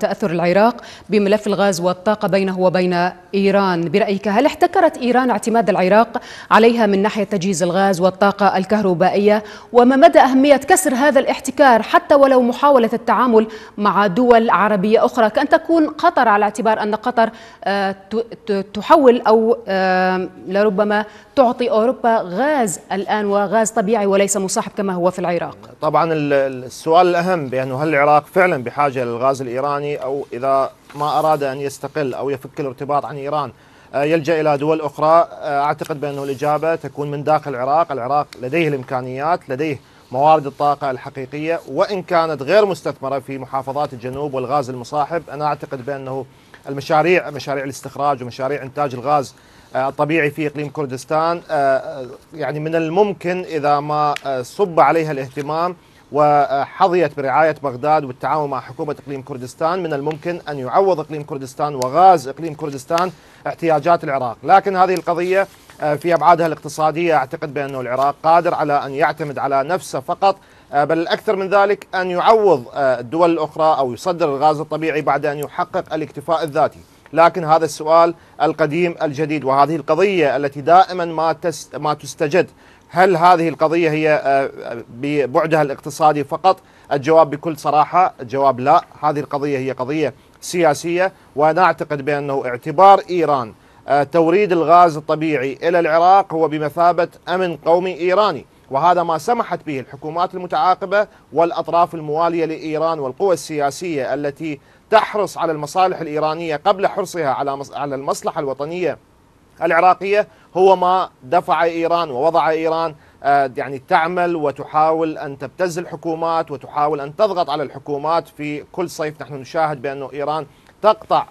تأثر العراق بملف الغاز والطاقة بينه وبين إيران برأيك هل احتكرت إيران اعتماد العراق عليها من ناحية تجهيز الغاز والطاقة الكهربائية وما مدى أهمية كسر هذا الاحتكار حتى ولو محاولة التعامل مع دول عربية أخرى كأن تكون قطر على اعتبار أن قطر آه، تحول أو آه، لربما تعطي أوروبا غاز الآن وغاز طبيعي وليس مصاحب كما هو في العراق طبعا السؤال الأهم بأنه هل العراق فعلا بحاجة للغاز الإيراني الإيراني أو إذا ما أراد أن يستقل أو يفك الارتباط عن إيران آه، يلجأ إلى دول أخرى آه، أعتقد بأنه الإجابة تكون من داخل العراق العراق لديه الإمكانيات لديه موارد الطاقة الحقيقية وإن كانت غير مستثمرة في محافظات الجنوب والغاز المصاحب أنا أعتقد بأنه المشاريع مشاريع الاستخراج ومشاريع إنتاج الغاز آه، الطبيعي في إقليم كردستان يعني من الممكن إذا ما صب عليها الاهتمام وحظيت برعاية بغداد والتعاون مع حكومة إقليم كردستان من الممكن أن يعوض إقليم كردستان وغاز إقليم كردستان احتياجات العراق لكن هذه القضية آه، في أبعادها الاقتصادية أعتقد بأنه العراق قادر على أن يعتمد على نفسه فقط آه، بل الأكثر من ذلك أن يعوض آه، الدول الأخرى أو يصدر الغاز الطبيعي بعد أن يحقق الاكتفاء الذاتي لكن هذا السؤال القديم الجديد وهذه القضية التي دائما ما ما تستجد هل هذه القضية هي آه، آه، ببعدها الاقتصادي فقط الجواب بكل صراحة الجواب لا هذه القضية هي قضية سياسية وأنا أعتقد بأنه اعتبار إيران آه، توريد الغاز الطبيعي إلى العراق هو بمثابة أمن قومي إيراني وهذا ما سمحت به الحكومات المتعاقبة والأطراف الموالية لإيران والقوى السياسية التي تحرص على المصالح الإيرانية قبل حرصها على المصلحة الوطنية العراقية هو ما دفع إيران ووضع إيران آه، يعني تعمل وتحاول أن تبتز الحكومات وتحاول أن تضغط على الحكومات في كل صيف نحن نشاهد بأن إيران تقطع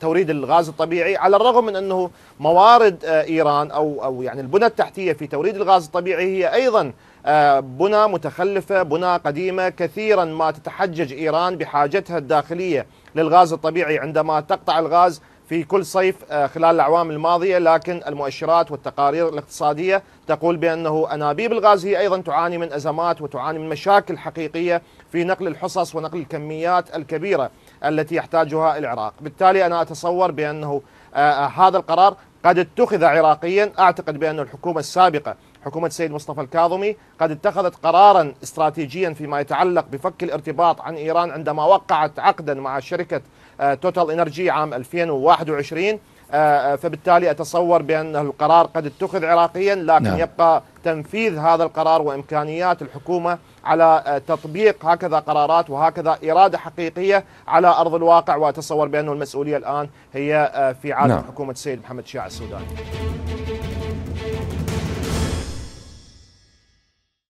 توريد الغاز الطبيعي على الرغم من أنه موارد آه، إيران أو, أو يعني البنى التحتية في توريد الغاز الطبيعي هي أيضا آه، بنى متخلفة بنى قديمة كثيرا ما تتحجج إيران بحاجتها الداخلية للغاز الطبيعي عندما تقطع الغاز في كل صيف آه، خلال الأعوام الماضية لكن المؤشرات والتقارير الاقتصادية تقول بأنه أنابيب الغاز هي أيضا تعاني من أزمات وتعاني من مشاكل حقيقية في نقل الحصص ونقل الكميات الكبيرة التي يحتاجها العراق بالتالي أنا أتصور بأنه آه، آه، هذا القرار قد اتخذ عراقيا أعتقد بأن الحكومة السابقة حكومة السيد مصطفى الكاظمي قد اتخذت قرارا استراتيجيا فيما يتعلق بفك الارتباط عن إيران عندما وقعت عقدا مع شركة آه، توتال انرجي عام 2021 آه، آه، فبالتالي أتصور بأن القرار قد اتخذ عراقيا لكن نعم. يبقى تنفيذ هذا القرار وإمكانيات الحكومة على تطبيق هكذا قرارات وهكذا إرادة حقيقية على أرض الواقع وأتصور بأن المسؤولية الآن هي في عالم نعم. حكومة السيد محمد شيع السوداني